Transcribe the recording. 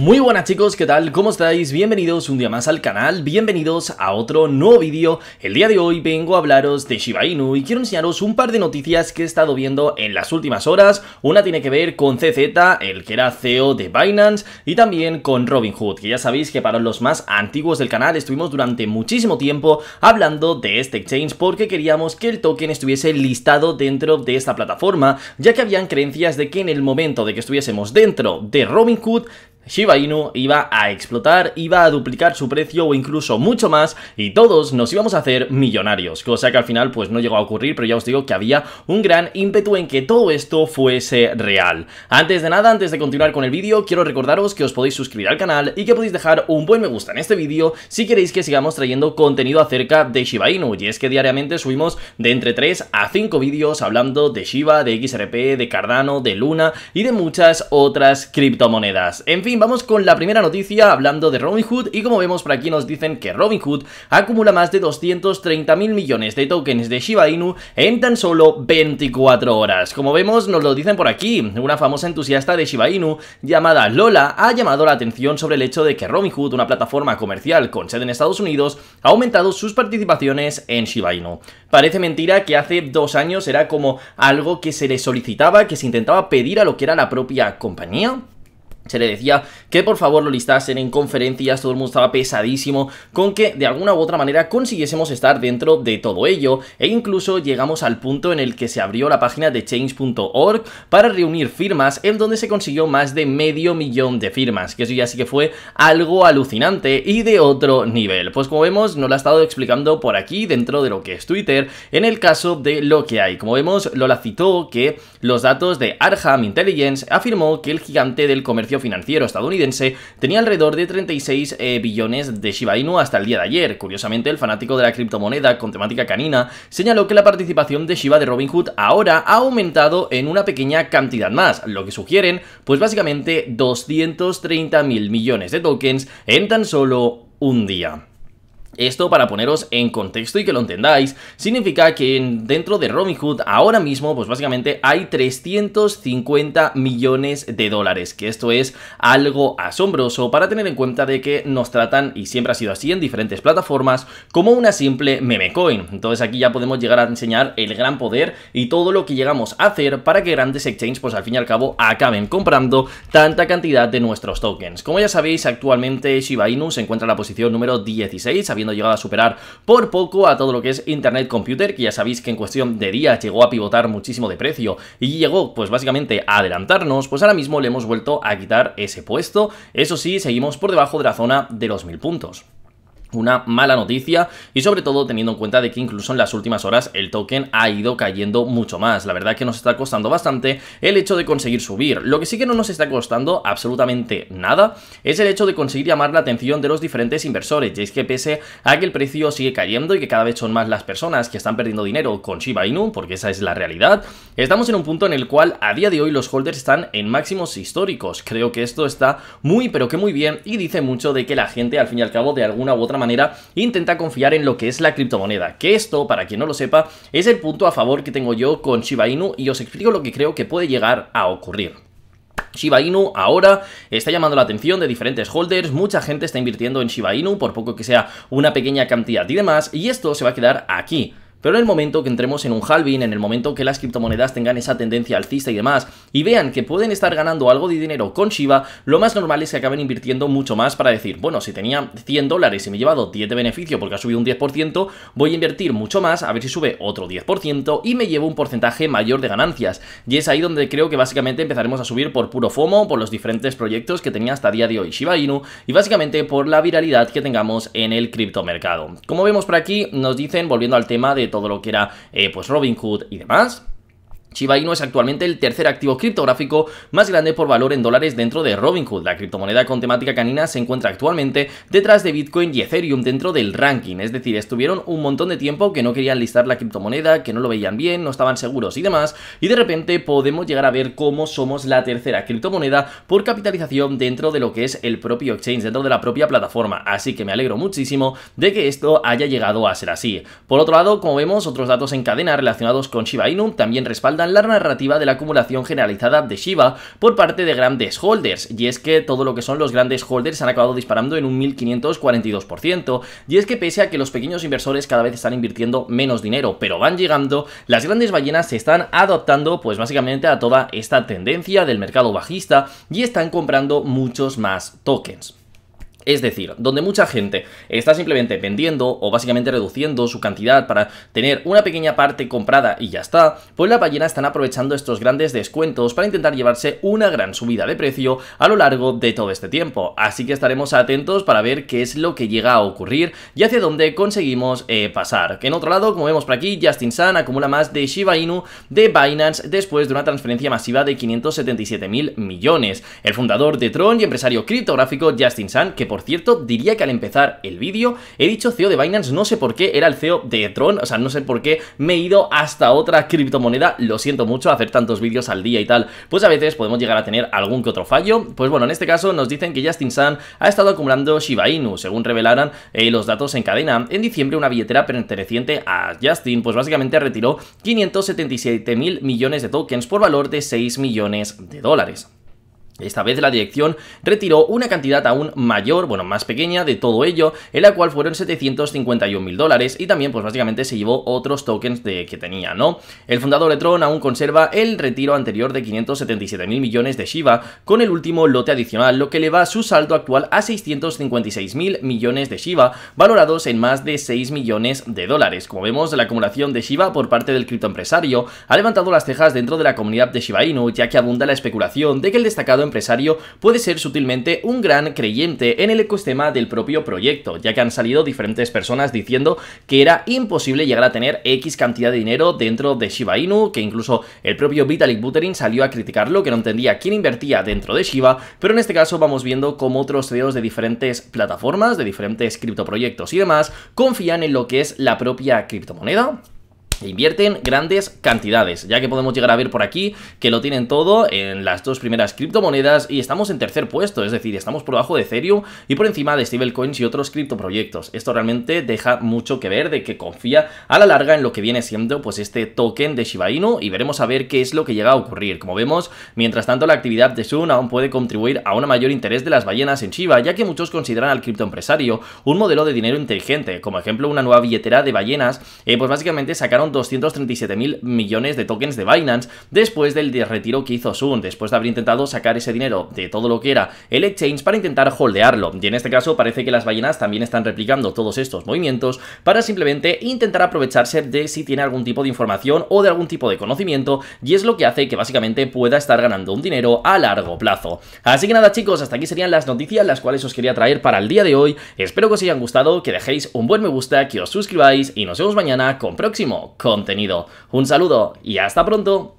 Muy buenas chicos, ¿qué tal? ¿Cómo estáis? Bienvenidos un día más al canal, bienvenidos a otro nuevo vídeo. El día de hoy vengo a hablaros de Shiba Inu y quiero enseñaros un par de noticias que he estado viendo en las últimas horas. Una tiene que ver con CZ, el que era CEO de Binance, y también con Robinhood, que ya sabéis que para los más antiguos del canal estuvimos durante muchísimo tiempo hablando de este exchange porque queríamos que el token estuviese listado dentro de esta plataforma, ya que habían creencias de que en el momento de que estuviésemos dentro de Robinhood, Shiba Inu iba a explotar, iba a duplicar su precio o incluso mucho más y todos nos íbamos a hacer millonarios, cosa que al final pues no llegó a ocurrir, pero ya os digo que había un gran ímpetu en que todo esto fuese real. Antes de nada, antes de continuar con el vídeo, quiero recordaros que os podéis suscribir al canal y que podéis dejar un buen me gusta en este vídeo si queréis que sigamos trayendo contenido acerca de Shiba Inu y es que diariamente subimos de entre 3 a 5 vídeos hablando de Shiba, de XRP, de Cardano, de Luna y de muchas otras criptomonedas. En fin, vamos con la primera noticia hablando de Hood y como vemos por aquí nos dicen que Hood acumula más de 230 mil millones de tokens de Shiba Inu en tan solo 24 horas. Como vemos nos lo dicen por aquí, una famosa entusiasta de Shiba Inu llamada Lola ha llamado la atención sobre el hecho de que Robinhood, una plataforma comercial con sede en Estados Unidos, ha aumentado sus participaciones en Shiba Inu. Parece mentira que hace dos años era como algo que se le solicitaba, que se intentaba pedir a lo que era la propia compañía. Se le decía que por favor lo listasen en conferencias, todo el mundo estaba pesadísimo con que de alguna u otra manera consiguiésemos estar dentro de todo ello e incluso llegamos al punto en el que se abrió la página de change.org para reunir firmas en donde se consiguió más de medio millón de firmas, que eso ya sí que fue algo alucinante y de otro nivel. Pues como vemos nos lo ha estado explicando por aquí dentro de lo que es Twitter en el caso de lo que hay. Como vemos Lola citó que los datos de Arham Intelligence afirmó que el gigante del comercio financiero estadounidense, tenía alrededor de 36 eh, billones de Shiba Inu hasta el día de ayer. Curiosamente, el fanático de la criptomoneda con temática canina señaló que la participación de Shiba de Robinhood ahora ha aumentado en una pequeña cantidad más, lo que sugieren, pues básicamente 230 mil millones de tokens en tan solo un día. Esto para poneros en contexto y que lo entendáis, significa que dentro de Hood ahora mismo pues básicamente hay 350 millones de dólares, que esto es algo asombroso para tener en cuenta de que nos tratan, y siempre ha sido así en diferentes plataformas, como una simple meme coin. Entonces aquí ya podemos llegar a enseñar el gran poder y todo lo que llegamos a hacer para que grandes exchanges pues al fin y al cabo acaben comprando tanta cantidad de nuestros tokens. Como ya sabéis actualmente Shiba Inu se encuentra en la posición número 16, habiendo llegado a superar por poco a todo lo que es Internet Computer, que ya sabéis que en cuestión de días llegó a pivotar muchísimo de precio y llegó pues básicamente a adelantarnos, pues ahora mismo le hemos vuelto a quitar ese puesto. Eso sí, seguimos por debajo de la zona de los mil puntos una mala noticia y sobre todo teniendo en cuenta de que incluso en las últimas horas el token ha ido cayendo mucho más. La verdad que nos está costando bastante el hecho de conseguir subir. Lo que sí que no nos está costando absolutamente nada es el hecho de conseguir llamar la atención de los diferentes inversores. ya es que pese a que el precio sigue cayendo y que cada vez son más las personas que están perdiendo dinero con Shiba Inu, porque esa es la realidad, estamos en un punto en el cual a día de hoy los holders están en máximos históricos. Creo que esto está muy pero que muy bien y dice mucho de que la gente al fin y al cabo de alguna u otra manera, intenta confiar en lo que es la criptomoneda. Que esto, para quien no lo sepa, es el punto a favor que tengo yo con Shiba Inu y os explico lo que creo que puede llegar a ocurrir. Shiba Inu ahora está llamando la atención de diferentes holders, mucha gente está invirtiendo en Shiba Inu por poco que sea una pequeña cantidad y demás, y esto se va a quedar aquí. Pero en el momento que entremos en un halving, en el momento que las criptomonedas tengan esa tendencia alcista y demás, y vean que pueden estar ganando algo de dinero con Shiba, lo más normal es que acaben invirtiendo mucho más para decir, bueno, si tenía 100 dólares y me he llevado 10 de beneficio porque ha subido un 10%, voy a invertir mucho más, a ver si sube otro 10% y me llevo un porcentaje mayor de ganancias. Y es ahí donde creo que básicamente empezaremos a subir por puro FOMO, por los diferentes proyectos que tenía hasta día de hoy Shiba Inu y básicamente por la viralidad que tengamos en el criptomercado. Como vemos por aquí, nos dicen, volviendo al tema de todo lo que era eh, pues Robin Hood y demás. Shiba Inu es actualmente el tercer activo criptográfico más grande por valor en dólares dentro de Robinhood. La criptomoneda con temática canina se encuentra actualmente detrás de Bitcoin y Ethereum dentro del ranking, es decir, estuvieron un montón de tiempo que no querían listar la criptomoneda, que no lo veían bien, no estaban seguros y demás, y de repente podemos llegar a ver cómo somos la tercera criptomoneda por capitalización dentro de lo que es el propio exchange, dentro de la propia plataforma, así que me alegro muchísimo de que esto haya llegado a ser así. Por otro lado, como vemos, otros datos en cadena relacionados con Shiba Inu también respaldan la narrativa de la acumulación generalizada de Shiba por parte de grandes holders, y es que todo lo que son los grandes holders han acabado disparando en un 1542%, y es que pese a que los pequeños inversores cada vez están invirtiendo menos dinero, pero van llegando, las grandes ballenas se están adoptando pues básicamente a toda esta tendencia del mercado bajista y están comprando muchos más tokens. Es decir, donde mucha gente está simplemente vendiendo o básicamente reduciendo su cantidad para tener una pequeña parte comprada y ya está, pues la ballena están aprovechando estos grandes descuentos para intentar llevarse una gran subida de precio a lo largo de todo este tiempo. Así que estaremos atentos para ver qué es lo que llega a ocurrir y hacia dónde conseguimos eh, pasar. Que en otro lado, como vemos por aquí, Justin Sun acumula más de Shiba Inu de Binance después de una transferencia masiva de 577 mil millones. El fundador de Tron y empresario criptográfico Justin Sun, que por cierto, diría que al empezar el vídeo he dicho CEO de Binance, no sé por qué, era el CEO de Tron, o sea, no sé por qué me he ido hasta otra criptomoneda, lo siento mucho, hacer tantos vídeos al día y tal, pues a veces podemos llegar a tener algún que otro fallo, pues bueno, en este caso nos dicen que Justin Sun ha estado acumulando Shiba Inu, según revelaran eh, los datos en cadena. En diciembre una billetera perteneciente a Justin, pues básicamente retiró 577 mil millones de tokens por valor de 6 millones de dólares. Esta vez la dirección retiró una cantidad aún mayor, bueno, más pequeña de todo ello, en la cual fueron 751 mil dólares y también pues básicamente se llevó otros tokens de, que tenía, ¿no? El fundador de Tron aún conserva el retiro anterior de 577 mil millones de Shiba con el último lote adicional, lo que eleva su saldo actual a 656 mil millones de Shiba, valorados en más de 6 millones de dólares. Como vemos, la acumulación de Shiba por parte del criptoempresario ha levantado las cejas dentro de la comunidad de Shiba Inu, ya que abunda la especulación de que el destacado empresario puede ser sutilmente un gran creyente en el ecosistema del propio proyecto, ya que han salido diferentes personas diciendo que era imposible llegar a tener X cantidad de dinero dentro de Shiba Inu, que incluso el propio Vitalik Buterin salió a criticarlo, que no entendía quién invertía dentro de Shiba, pero en este caso vamos viendo cómo otros CEOs de diferentes plataformas, de diferentes criptoproyectos y demás, confían en lo que es la propia criptomoneda Invierten grandes cantidades, ya que podemos llegar a ver por aquí que lo tienen todo en las dos primeras criptomonedas y estamos en tercer puesto, es decir, estamos por debajo de Ethereum y por encima de stablecoins y otros criptoproyectos. Esto realmente deja mucho que ver de que confía a la larga en lo que viene siendo pues este token de Shiba Inu y veremos a ver qué es lo que llega a ocurrir. Como vemos, mientras tanto la actividad de Sun aún puede contribuir a un mayor interés de las ballenas en Shiba, ya que muchos consideran al criptoempresario un modelo de dinero inteligente, como ejemplo una nueva billetera de ballenas, eh, pues básicamente sacaron 237 237.000 millones de tokens de Binance después del retiro que hizo Sun, después de haber intentado sacar ese dinero de todo lo que era el exchange para intentar holdearlo. Y en este caso parece que las ballenas también están replicando todos estos movimientos para simplemente intentar aprovecharse de si tiene algún tipo de información o de algún tipo de conocimiento y es lo que hace que básicamente pueda estar ganando un dinero a largo plazo. Así que nada chicos, hasta aquí serían las noticias las cuales os quería traer para el día de hoy. Espero que os hayan gustado, que dejéis un buen me gusta, que os suscribáis y nos vemos mañana con próximo contenido. Un saludo y hasta pronto.